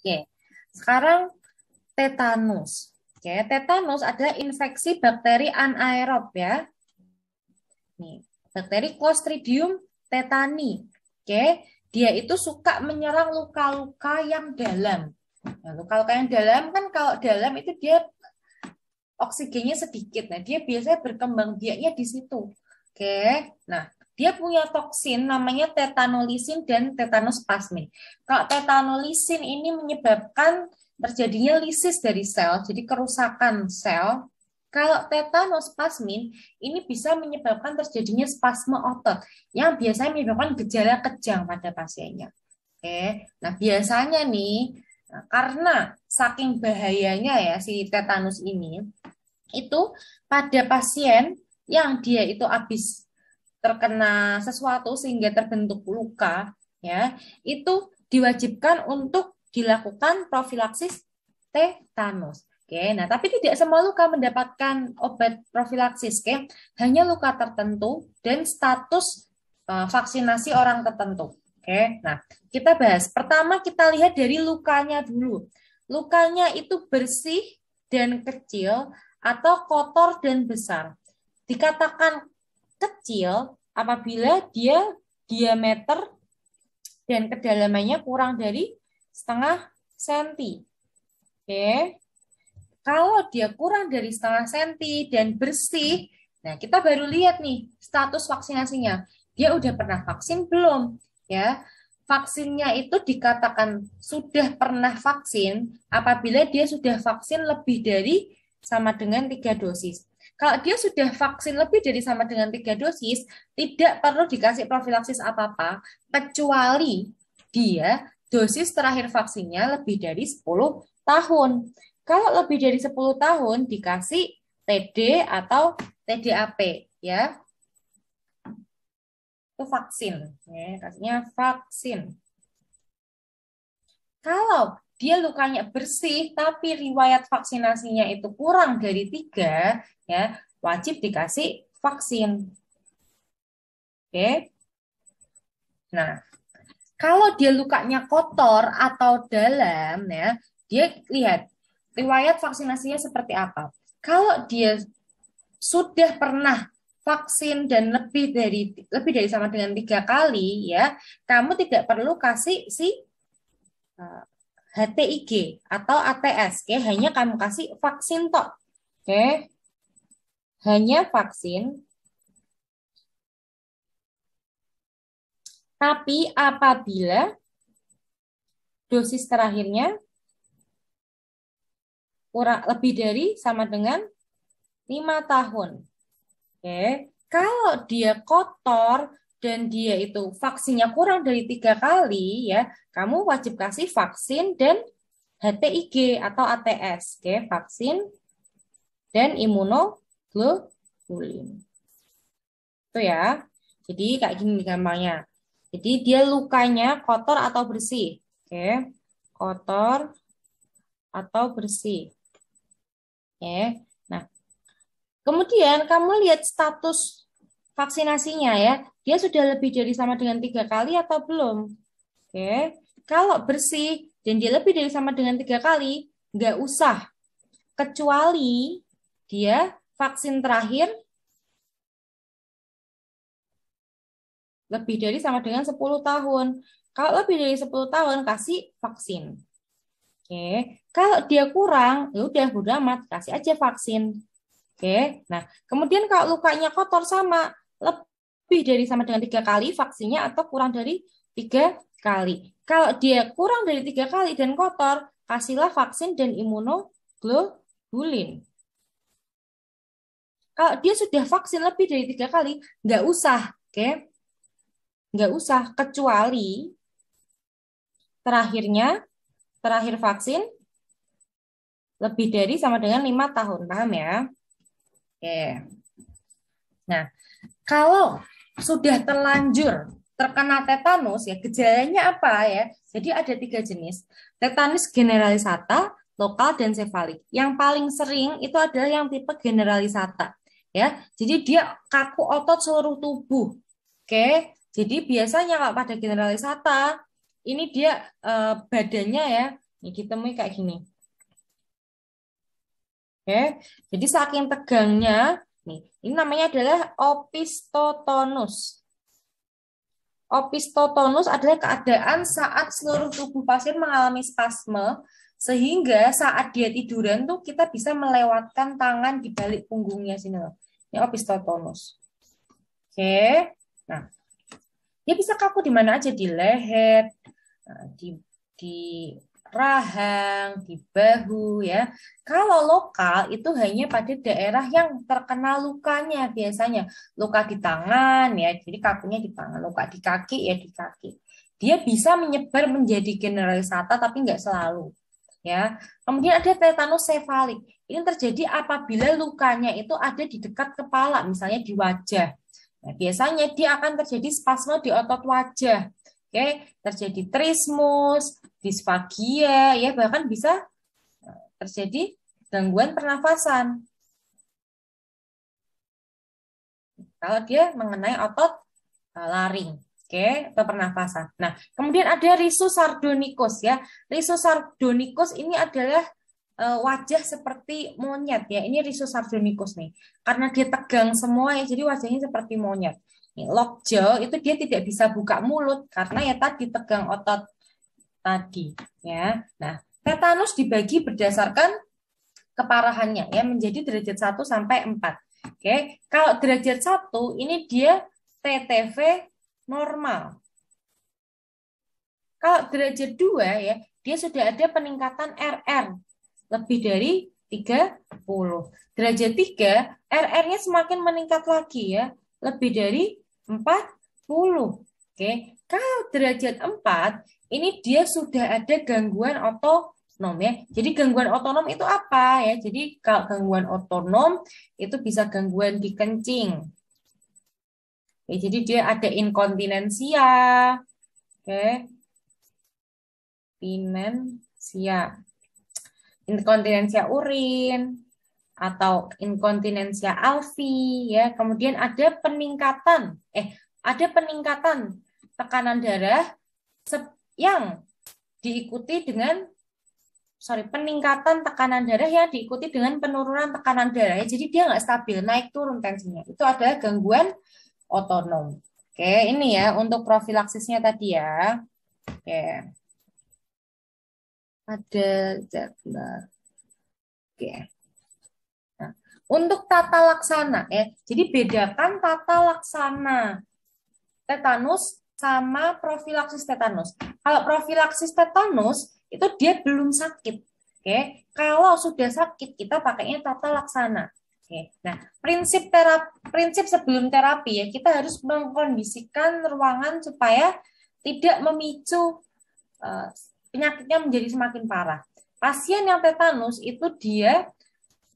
Oke. Sekarang tetanus. Oke, tetanus adalah infeksi bakteri anaerob ya. Nih, bakteri Clostridium tetani. Oke, dia itu suka menyerang luka-luka yang dalam. Nah, luka-luka yang dalam kan kalau dalam itu dia oksigennya sedikit. Nah, dia biasanya berkembang biaknya di situ. Oke. Nah, dia punya toksin namanya tetanolisin dan tetanospasmin. Kalau tetanolisin ini menyebabkan terjadinya lisis dari sel, jadi kerusakan sel. Kalau tetanospasmin ini bisa menyebabkan terjadinya spasme otot yang biasanya menyebabkan gejala kejang pada pasiennya. Oke, nah biasanya nih nah, karena saking bahayanya ya si tetanus ini, itu pada pasien yang dia itu habis terkena sesuatu sehingga terbentuk luka ya itu diwajibkan untuk dilakukan profilaksis tetanus. Oke, nah tapi tidak semua luka mendapatkan obat profilaksis, oke? Hanya luka tertentu dan status e, vaksinasi orang tertentu. Oke, nah kita bahas. Pertama kita lihat dari lukanya dulu. Lukanya itu bersih dan kecil atau kotor dan besar. Dikatakan kecil apabila dia diameter dan kedalamannya kurang dari setengah senti. Oke. Kalau dia kurang dari setengah senti dan bersih, nah kita baru lihat nih status vaksinasinya. Dia udah pernah vaksin belum? Ya. Vaksinnya itu dikatakan sudah pernah vaksin apabila dia sudah vaksin lebih dari sama dengan tiga dosis. Kalau dia sudah vaksin lebih dari sama dengan tiga dosis, tidak perlu dikasih profilaksis apa-apa, kecuali dia dosis terakhir vaksinnya lebih dari 10 tahun. Kalau lebih dari 10 tahun dikasih TD atau TDAP ya. Itu vaksin, ya, kasihnya vaksin. Kalau dia lukanya bersih tapi riwayat vaksinasinya itu kurang dari tiga, ya wajib dikasih vaksin. Oke. Nah, kalau dia lukanya kotor atau dalam, ya dia lihat riwayat vaksinasinya seperti apa. Kalau dia sudah pernah vaksin dan lebih dari lebih dari sama dengan tiga kali ya kamu tidak perlu kasih si eh, HTIG atau ATS, oke, hanya kamu kasih vaksin tok. Oke. Hanya vaksin. Tapi apabila dosis terakhirnya kurang lebih dari sama dengan lima tahun. Oke. Kalau dia kotor, dan dia itu vaksinnya kurang dari tiga kali ya, kamu wajib kasih vaksin dan HTIG atau ATS, oke, okay? vaksin dan imunoglobulin. Itu ya. Jadi kayak gini gambarnya. Jadi dia lukanya kotor atau bersih, oke, okay? kotor atau bersih, oke. Okay? Nah, kemudian kamu lihat status vaksinasinya ya, dia sudah lebih dari sama dengan tiga kali atau belum? Oke, kalau bersih dan dia lebih dari sama dengan tiga kali, nggak usah. Kecuali dia vaksin terakhir lebih dari sama dengan 10 tahun. Kalau lebih dari 10 tahun kasih vaksin. Oke. Kalau dia kurang, ya udah udah amat, kasih aja vaksin. Oke. Nah, kemudian kalau lukanya kotor sama, lebih dari sama dengan tiga kali vaksinnya atau kurang dari tiga kali. Kalau dia kurang dari tiga kali dan kotor, kasihlah vaksin dan imunoglobulin. Kalau dia sudah vaksin lebih dari tiga kali, nggak usah, oke? Okay? Nggak usah, kecuali terakhirnya, terakhir vaksin lebih dari sama dengan lima tahun, paham ya? Oke. Okay. Nah, kalau sudah terlanjur terkena tetanus ya gejalanya apa ya? Jadi ada tiga jenis. Tetanus generalisata, lokal dan sefalik. Yang paling sering itu adalah yang tipe generalisata ya. Jadi dia kaku otot seluruh tubuh. Oke. Jadi biasanya kalau pada generalisata ini dia eh, badannya ya ini kita ditemui kayak gini. Oke. Jadi saking tegangnya Nih, ini namanya adalah opistotonus. Opistotonus adalah keadaan saat seluruh tubuh pasien mengalami spasme sehingga saat dia tiduran tuh kita bisa melewatkan tangan di balik punggungnya sini loh. Ini opistotonus. Oke. Nah, dia bisa kaku di mana aja di leher, nah, di di rahang, di bahu ya. Kalau lokal itu hanya pada daerah yang terkena lukanya biasanya. Luka di tangan ya, jadi kakinya di tangan, luka di kaki ya di kaki. Dia bisa menyebar menjadi generalisata tapi nggak selalu ya. Kemudian ada tetanus sefalik. Ini terjadi apabila lukanya itu ada di dekat kepala, misalnya di wajah. Nah, biasanya dia akan terjadi spasme di otot wajah. Oke, terjadi trismus, disfagia, ya bahkan bisa eh, terjadi gangguan pernafasan. Kalau dia mengenai otot eh, laring, oke, atau pernafasan. Nah, kemudian ada risus sardonicus ya. Risus sardonicus ini adalah eh, wajah seperti monyet ya. Ini risus sardonicus nih. Karena dia tegang semua ya, jadi wajahnya seperti monyet lockjaw itu dia tidak bisa buka mulut karena ya tadi tegang otot tadi ya. Nah, tetanus dibagi berdasarkan keparahannya ya menjadi derajat 1 sampai 4. Oke, kalau derajat 1 ini dia TTV normal. Kalau derajat 2 ya, dia sudah ada peningkatan RR lebih dari 30. Derajat 3, RR-nya semakin meningkat lagi ya, lebih dari 40. Oke, kalau derajat 4 ini dia sudah ada gangguan otonom ya. Jadi gangguan otonom itu apa ya? Jadi kalau gangguan otonom itu bisa gangguan di kencing. Ya, jadi dia ada inkontinensia. Oke. Pinensia. Inkontinensia urin atau inkontinensia alfi ya. Kemudian ada peningkatan eh ada peningkatan tekanan darah yang diikuti dengan sorry peningkatan tekanan darah ya diikuti dengan penurunan tekanan darah ya jadi dia nggak stabil naik turun tensinya itu adalah gangguan otonom oke ini ya untuk profilaksisnya tadi ya oke ada jadwal oke untuk tata laksana ya. Jadi bedakan tata laksana tetanus sama profilaksis tetanus. Kalau profilaksis tetanus itu dia belum sakit. Oke. Kalau sudah sakit kita pakainya tata laksana. Oke. Nah, prinsip terapi, prinsip sebelum terapi ya kita harus mengkondisikan ruangan supaya tidak memicu uh, penyakitnya menjadi semakin parah. Pasien yang tetanus itu dia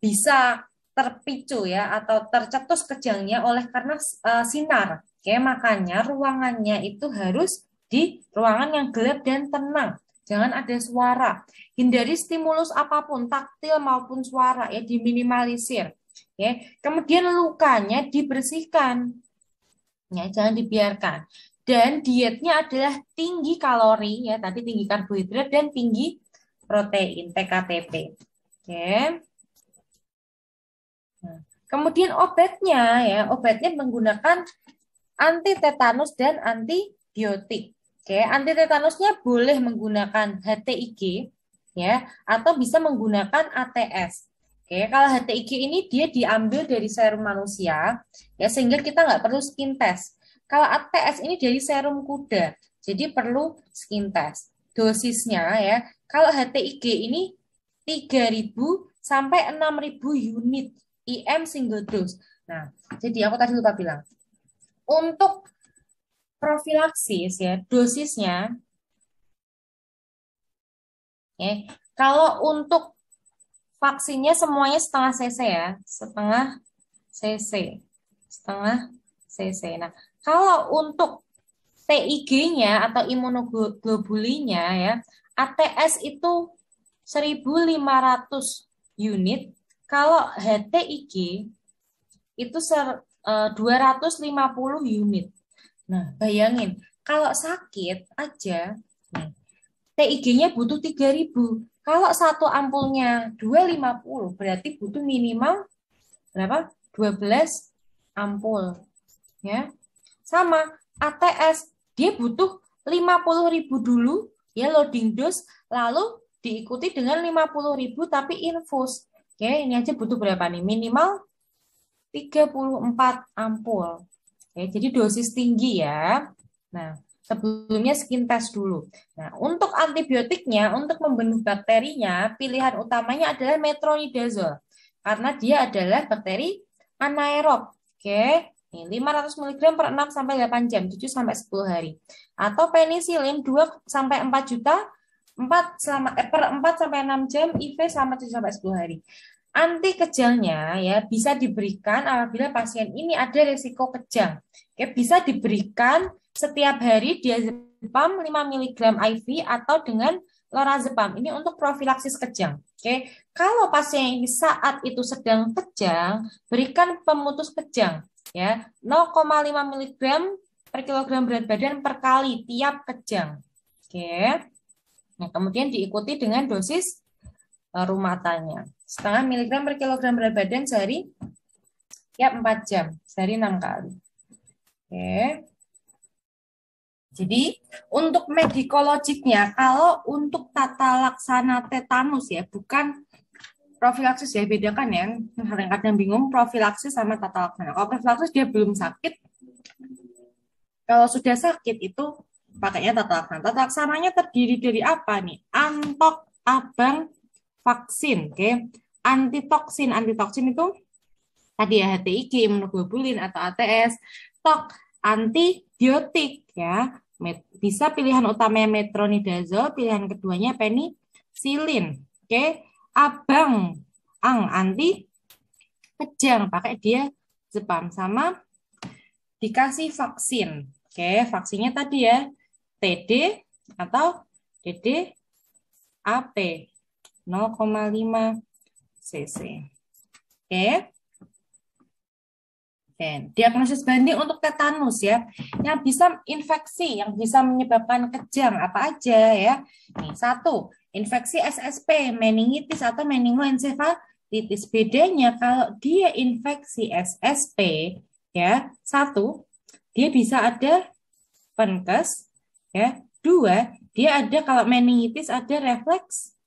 bisa terpicu ya atau tercetus kejangnya oleh karena eh, sinar. Oke, makanya ruangannya itu harus di ruangan yang gelap dan tenang. Jangan ada suara. Hindari stimulus apapun, taktil maupun suara ya diminimalisir. Oke. Kemudian lukanya dibersihkan. Ya, jangan dibiarkan. Dan dietnya adalah tinggi kalori ya, tadi tinggi karbohidrat dan tinggi protein TKTP. Oke. Kemudian obatnya ya, obatnya menggunakan anti tetanus dan antibiotik. Oke, anti tetanusnya boleh menggunakan HTIG ya atau bisa menggunakan ATS. Oke, kalau HTIG ini dia diambil dari serum manusia ya sehingga kita nggak perlu skin test. Kalau ATS ini dari serum kuda, jadi perlu skin test. Dosisnya ya, kalau HTIG ini 3000 sampai 6000 unit IM single dose. Nah, jadi aku tadi lupa bilang. Untuk profilaksis ya, dosisnya ya, kalau untuk vaksinnya semuanya setengah cc ya, setengah cc, setengah cc. Nah, kalau untuk TIG-nya atau imunoglobulinnya ya, ATS itu 1.500 unit kalau HTIG itu 250 eh, unit. Nah, bayangin kalau sakit aja TIG-nya butuh 3000. Kalau satu ampulnya 250 berarti butuh minimal berapa? 12 ampul. Ya. Sama ATS dia butuh 50.000 dulu ya loading dose lalu diikuti dengan 50.000 tapi infus. Oke, ini aja butuh berapa nih? Minimal 34 ampul. Oke, jadi dosis tinggi ya. Nah, sebelumnya skin test dulu. Nah, untuk antibiotiknya, untuk membunuh bakterinya, pilihan utamanya adalah metronidazole. Karena dia adalah bakteri anaerob. Oke, ini 500 mg per 6 sampai 8 jam, 7 sampai 10 hari. Atau penisilin 2 sampai 4 juta 4 selama, eh, per 4 sampai 6 jam, IV sama 7 sampai 10 hari. Anti kejangnya ya bisa diberikan apabila pasien ini ada resiko kejang. Oke, bisa diberikan setiap hari diazepam 5 mg IV atau dengan lorazepam. Ini untuk profilaksis kejang. Oke. Kalau pasien ini saat itu sedang kejang, berikan pemutus kejang ya 0,5 mg per kilogram berat badan per kali tiap kejang. Oke. Nah, kemudian diikuti dengan dosis Eh, rumah tanya. Setengah miligram per kilogram berat badan sehari ya, tiap 4 jam, sehari 6 kali. Oke. Jadi untuk medikologiknya, kalau untuk tata laksana tetanus ya, bukan profilaksis ya, bedakan ya. Kadang-kadang bingung profilaksis sama tata laksana. Kalau profilaksis dia belum sakit, kalau sudah sakit itu pakainya tata laksana. Tata laksananya terdiri dari apa nih? Antok, abang, vaksin, oke. Okay? Antitoksin, antitoksin itu tadi ya HTIG, imunoglobulin atau ATS, tok antibiotik ya. Met, bisa pilihan utamanya metronidazole, pilihan keduanya penicillin, oke. Okay? Abang, ang anti kejang pakai dia Jepang sama dikasih vaksin. Oke, vaksinnya tadi ya TD atau DD AP. 0,5 cc. Oke. Okay. diagnosis banding untuk tetanus ya, yang bisa infeksi, yang bisa menyebabkan kejang apa aja ya. Nih satu, infeksi SSP, meningitis atau meningoencephalitis. Bedanya kalau dia infeksi SSP ya, satu dia bisa ada penkes ya, dua dia ada kalau meningitis ada refleks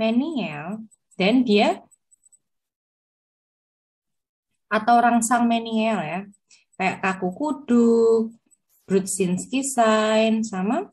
meniel dan dia atau rangsang meniel ya kayak kaku kudu, Brudzinski sign sama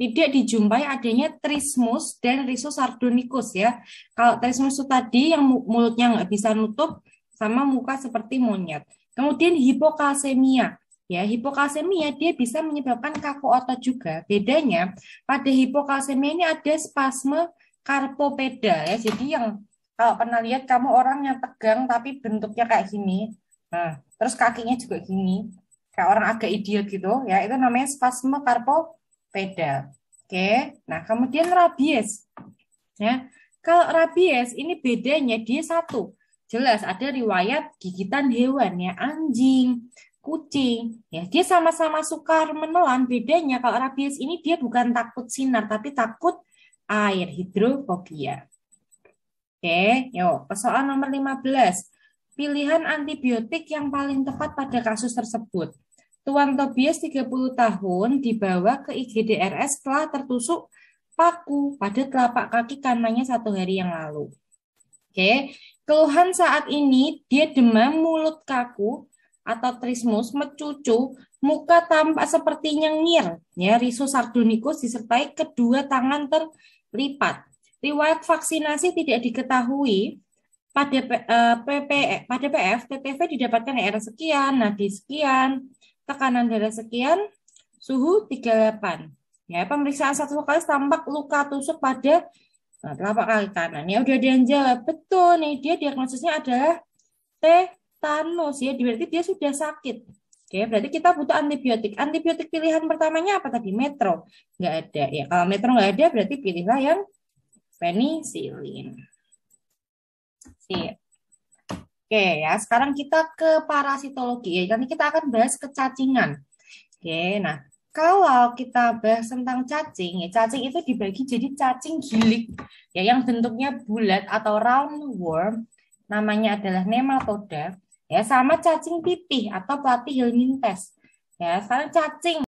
tidak dijumpai adanya trismus dan risus sardonicus ya. Kalau trismus itu tadi yang mulutnya nggak bisa nutup sama muka seperti monyet. Kemudian hipokalsemia. Ya, hipokalsemia dia bisa menyebabkan kaku otot juga. Bedanya pada hipokalsemia ini ada spasme karpopeda ya. Jadi yang kalau pernah lihat kamu orang yang tegang tapi bentuknya kayak gini. Nah, terus kakinya juga gini. Kayak orang agak ideal gitu ya. Itu namanya spasme karpopeda. Oke. Nah, kemudian rabies. Ya. Kalau rabies ini bedanya dia satu jelas ada riwayat gigitan hewan ya anjing, kucing. Ya, dia sama-sama sukar menelan. Bedanya kalau rabies ini dia bukan takut sinar tapi takut air, hidrofobia. Oke, yo. Persoalan nomor 15. Pilihan antibiotik yang paling tepat pada kasus tersebut. Tuan Tobias 30 tahun dibawa ke IGD RS setelah tertusuk paku pada telapak kaki kanannya satu hari yang lalu. Oke, keluhan saat ini dia demam, mulut kaku, atau trismus mecucu, muka tampak seperti nyengir, ya, risus sardonikus disertai kedua tangan terlipat. Riwayat vaksinasi tidak diketahui pada eh, PP pada PF TTV didapatkan er sekian, nadi sekian, tekanan darah sekian, suhu 38. Ya, pemeriksaan satu kali tampak luka tusuk pada telapak eh, kaki kanan. Ya, udah ada jawab. Betul nih, dia diagnosisnya adalah T Thanos ya berarti dia sudah sakit Oke, berarti kita butuh antibiotik. Antibiotik pilihan pertamanya apa tadi? Metro. Nggak ada. Ya, kalau metro nggak ada, berarti pilihlah yang penicillin. Sip. Oke ya, sekarang kita ke parasitologi. Ya, nanti kita akan bahas kecacingan. Oke, nah kalau kita bahas tentang cacing, ya, cacing itu dibagi jadi cacing gilik, ya yang bentuknya bulat atau round worm, namanya adalah nematoda ya sama cacing pipih atau platih ya sama cacing